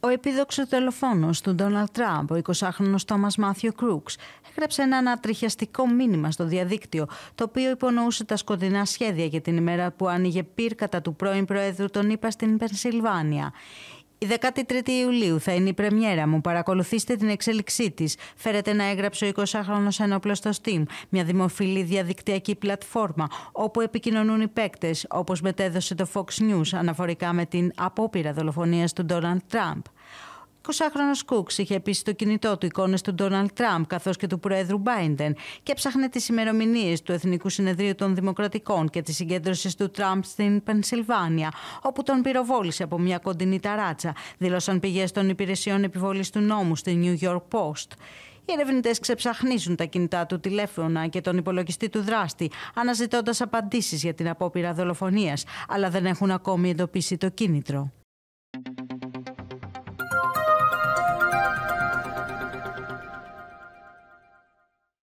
Ο επίδοξο δολοφόνος του Ντόναλτ Τραμπ, ο 20χρονο Τόμα Μάθιο Κρούξ, έγραψε ένα ανατριχιαστικό μήνυμα στο διαδίκτυο, το οποίο υπονοούσε τα σκοτεινά σχέδια για την ημέρα που άνοιγε πυρ κατά του πρώην Προέδρου των ΗΠΑ στην Πενσιλβάνια. Η 13η Ιουλίου θα είναι η πρεμιέρα μου. Παρακολουθήστε την εξέλιξή της. Φέρετε να έγραψε ο 20χρονο ένοπλο στο Steam, μια δημοφιλή διαδικτυακή πλατφόρμα όπου επικοινωνούν οι παίκτες, όπως μετέδωσε το Fox News αναφορικά με την απόπειρα δολοφονίας του Donald Τραμπ. 20χρονο Κούξ είχε επίσης το κινητό του εικόνες του Ντόναλτ Τραμπ καθώς και του Προέδρου Μπάιντεν και ψάχνε τις ημερομηνίες του Εθνικού Συνεδρίου των Δημοκρατικών και τη συγκέντρωσης του Τραμπ στην Πενσιλβάνια, όπου τον πυροβόλησε από μια κοντινή ταράτσα, δήλωσαν πηγές των υπηρεσιών επιβολής του νόμου στη New York Post. Οι ερευνητές ξεψαχνίζουν τα κινητά του τηλέφωνα και τον υπολογιστή του δράστη, αναζητώντας απαντήσεις για την απόπειρα δολοφονίας, αλλά δεν έχουν ακόμη εντοπίσει το κίνητρο.